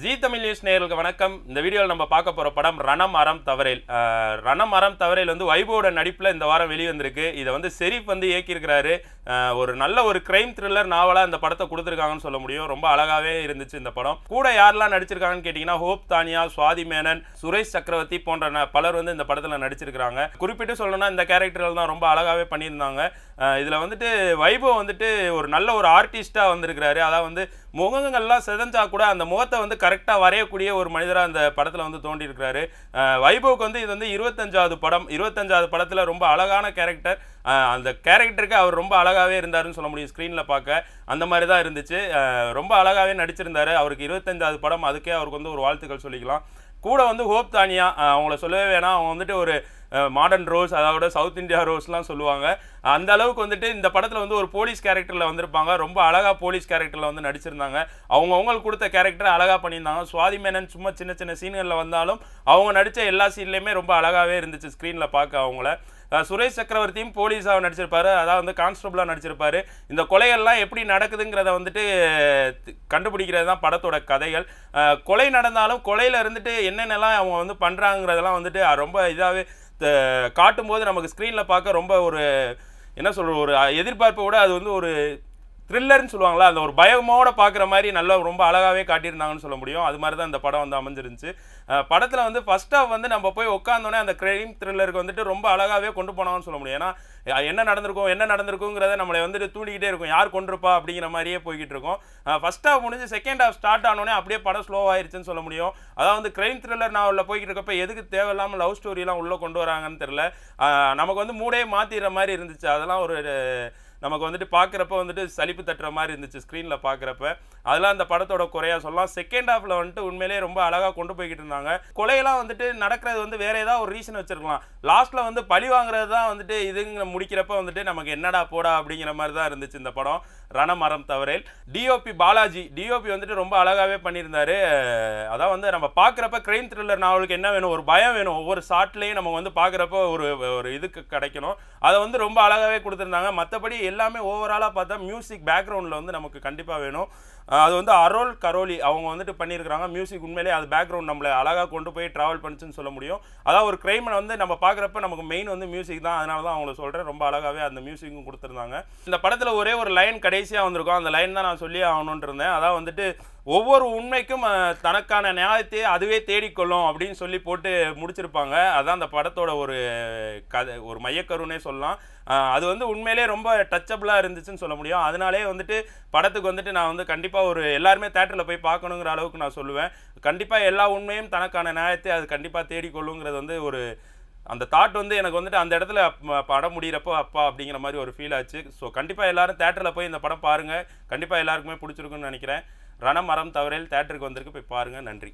G Tamil news நேர்களுக்கு வணக்கம் இந்த வீடியோவில் நம்ம பார்க்க போகிற படம் ரணம் அறம் தவறேல் ரணம் அறம் தவறேல் வந்து வைபவோட நடிப்பில் இந்த வாரம் வெளிவந்திருக்கு இதை வந்து செரீப் வந்து இயக்கியிருக்கிறாரு ஒரு நல்ல ஒரு கிரைம் த்ரில்லர் நாவலாக இந்த படத்தை கொடுத்துருக்காங்கன்னு சொல்ல முடியும் ரொம்ப அழகாகவே இருந்துச்சு இந்த படம் கூட யாரெல்லாம் நடிச்சிருக்காங்கன்னு கேட்டிங்கன்னா ஹோப் தானியா சுவாதி மேனன் சுரேஷ் சக்கரவர்த்தி போன்ற பலர் வந்து இந்த படத்தில் நடிச்சிருக்கிறாங்க குறிப்பிட்டு சொல்லணும்னா இந்த கேரக்டர்கள் தான் ரொம்ப அழகாகவே பண்ணியிருந்தாங்க இதில் வந்துட்டு வைபவ் வந்துட்டு ஒரு நல்ல ஒரு ஆர்டிஸ்ட்டாக வந்திருக்கிறாரு அதாவது வந்து முகங்கள்லாம் செதஞ்சா கூட அந்த முகத்தை வந்து கரெக்டாக வரையக்கூடிய ஒரு மனிதராக அந்த படத்தில் வந்து தோண்டியிருக்கிறாரு வைபவுக்கு வந்து இது வந்து இருபத்தஞ்சாவது படம் இருபத்தஞ்சாவது படத்தில் ரொம்ப அழகான கேரக்டர் அந்த கேரக்டருக்கு அவர் ரொம்ப அழகாகவே இருந்தார்னு சொல்ல முடியும் ஸ்க்ரீனில் பார்க்க அந்த மாதிரி தான் இருந்துச்சு ரொம்ப அழகாகவே நடிச்சிருந்தார் அவருக்கு இருபத்தஞ்சாவது படம் அதுக்கே அவருக்கு வந்து ஒரு வாழ்த்துக்கள் சொல்லிக்கலாம் கூட வந்து ஹோப் தானியா அவங்கள சொல்லவே வேணாம் அவங்க வந்துட்டு ஒரு மாடர்ன் ரோஸ் அதாவது சவுத் இந்தியா ரோஸ்லாம் சொல்லுவாங்க அந்த அளவுக்கு வந்துட்டு இந்த படத்தில் வந்து ஒரு போலீஸ் கேரக்டரில் வந்திருப்பாங்க ரொம்ப அழகாக போலீஸ் கேரக்டரில் வந்து நடிச்சிருந்தாங்க அவங்க அவங்களுக்கு கொடுத்த கேரக்டர் அழகாக பண்ணியிருந்தாங்க சுவாதி மேனன் சும்மா சின்ன சின்ன சீன்களில் வந்தாலும் அவங்க நடித்த எல்லா சீன்லேயுமே ரொம்ப அழகாகவே இருந்துச்சு ஸ்க்ரீனில் பார்க்க அவங்கள சுரேஷ் சக்கரவர்த்தியும் போலீஸாக நடிச்சிருப்பாரு அதாவது வந்து கான்ஸ்டபுளாக நடிச்சிருப்பாரு இந்த கொலைகள்லாம் எப்படி நடக்குதுங்கிறத வந்துட்டு கண்டுபிடிக்கிறது தான் படத்தோட கதைகள் கொலை நடந்தாலும் கொலையில் இருந்துட்டு என்னென்னலாம் அவங்க வந்து பண்ணுறாங்கிறதெல்லாம் வந்துட்டு ரொம்ப இதாகவே காட்டும்போது நமக்கு ஸ்க்ரீனில் பார்க்க ரொம்ப ஒரு என்ன சொல்கிற ஒரு எதிர்பார்ப்பை விட அது வந்து ஒரு த்ரில்லர்னு சொல்லுவாங்களா அந்த ஒரு பயமோட பார்க்குற மாதிரி நல்லா ரொம்ப அழகாகவே காட்டியிருந்தாங்கன்னு சொல்ல முடியும் அது மாதிரி தான் இந்த படம் வந்து அமைஞ்சிருந்துச்சு படத்தில் வந்து ஃபர்ஸ்ட் ஆஃப் வந்து நம்ம போய் உட்காந்தோடனே அந்த கிரைம் த்ரில்லருக்கு வந்துட்டு ரொம்ப அழகாகவே கொண்டு போனாங்கன்னு சொல்ல முடியும் ஏன்னா என்ன நடந்திருக்கும் என்ன நடந்திருக்குங்கிறத நம்மளை வந்துட்டு தூண்டிக்கிட்டே இருக்கும் யார் கொண்டிருப்பா அப்படிங்கிற மாதிரியே போய்கிட்டு இருக்கும் ஃபர்ஸ்ட் ஆஃப் முடிஞ்சு செகண்ட் ஆஃப் ஸ்டார்ட் ஆனோடனே அப்படியே படம் ஸ்லோவாயிருச்சுன்னு சொல்ல முடியும் அதாவது வந்து கிரைம் த்ரில்லர் நாவலில் போய்கிட்டு இருக்கப்ப எதுக்கு தேவையில்லாமல் லவ் ஸ்டோரிலாம் உள்ளே கொண்டு வராங்கன்னு தெரில நமக்கு வந்து மூடே மாற்றிடுற மாதிரி இருந்துச்சு அதெல்லாம் ஒரு நமக்கு வந்துட்டு பார்க்குறப்ப வந்துட்டு சலிப்பு தட்டுற மாதிரி இருந்துச்சு ஸ்க்ரீனில் பார்க்குறப்ப அதெல்லாம் அந்த படத்தோட குறையாக சொல்லலாம் செகண்ட் ஹாஃபில் வந்துட்டு உண்மையிலேயே ரொம்ப அழகாக கொண்டு போய்கிட்டு இருந்தாங்க கொலையெல்லாம் வந்துட்டு நடக்கிறது வந்து வேறு ஏதாவது ஒரு ரீசன் வச்சுருக்கலாம் லாஸ்ட்டில் வந்து பழி வாங்குறது தான் வந்துட்டு இதுங்க முடிக்கிறப்ப வந்துட்டு நமக்கு என்னடா போடா அப்படிங்கிற மாதிரி தான் இருந்துச்சு இந்த படம் ரணமரம் தவறையில் டிஓபி பாலாஜி டிஓபி வந்துட்டு ரொம்ப அழகாகவே பண்ணியிருந்தாரு அதான் வந்து நம்ம பார்க்குறப்ப கிரைம் த்ரில்லர் நாவலுக்கு என்ன வேணும் ஒரு பயம் வேணும் ஒவ்வொரு ஷார்ட்லேயும் நம்ம வந்து பார்க்குறப்ப ஒரு ஒரு இதுக்கு கிடைக்கணும் அதை வந்து ரொம்ப அழகாகவே கொடுத்துருந்தாங்க மற்றபடி எல்லாமே ஓவராலாக பார்த்தா மியூசிக் பேக்ரவுண்டில் வந்து நமக்கு கண்டிப்பாக வேணும் அது வந்து அரோல் கரோலி அவங்க வந்துட்டு பண்ணியிருக்கிறாங்க மியூசிக் உண்மையிலே அது பேக்ரவுண்ட் நம்மளை அழகாக கொண்டு போய் ட்ராவல் பண்ணிச்சுன்னு சொல்ல முடியும் அதாவது ஒரு கிரைமை வந்து நம்ம பார்க்குறப்ப நமக்கு மெயின் வந்து மியூசிக் தான் அதனால தான் அவங்கள சொல்கிறேன் ரொம்ப அழகாகவே அந்த மியூசிக்கும் கொடுத்துருந்தாங்க இந்த படத்தில் ஒரே ஒரு லைன் கடைசியாக வந்திருக்கும் அந்த லைன் தான் நான் சொல்லி ஆகணுன்ட்டு இருந்தேன் அதான் வந்துட்டு ஒவ்வொரு உண்மைக்கும் தனக்கான நியாயத்தையே அதுவே தேடிக்கொள்ளும் அப்படின்னு சொல்லி போட்டு முடிச்சிருப்பாங்க அதான் அந்த படத்தோட ஒரு கதை ஒரு மையக்கருன்னே சொல்லலாம் அது வந்து உண்மையிலே ரொம்ப டச்சபிளாக இருந்துச்சுன்னு சொல்ல முடியும் அதனாலே வந்துட்டு படத்துக்கு வந்துட்டு நான் வந்து கண்டிப்பாக கண்டிப்பாக ஒரு எல்லாருமே தேட்டரில் போய் பார்க்கணுங்கிற அளவுக்கு நான் சொல்லுவேன் கண்டிப்பாக எல்லா உண்மையும் தனக்கான நியாயத்தை அது கண்டிப்பாக தேடிக்கொள்ளுங்கிறது வந்து ஒரு அந்த தாட் வந்து எனக்கு வந்துட்டு அந்த இடத்துல படம் முடிகிறப்போ அப்பா அப்படிங்கிற மாதிரி ஒரு ஃபீல் ஆச்சு ஸோ கண்டிப்பாக எல்லோரும் தேட்டரில் போய் இந்த படம் பாருங்கள் கண்டிப்பாக எல்லாருக்குமே பிடிச்சிருக்குன்னு நினைக்கிறேன் ரணமரம் தவறையில் தேட்டருக்கு வந்திருக்கு போய் பாருங்கள் நன்றி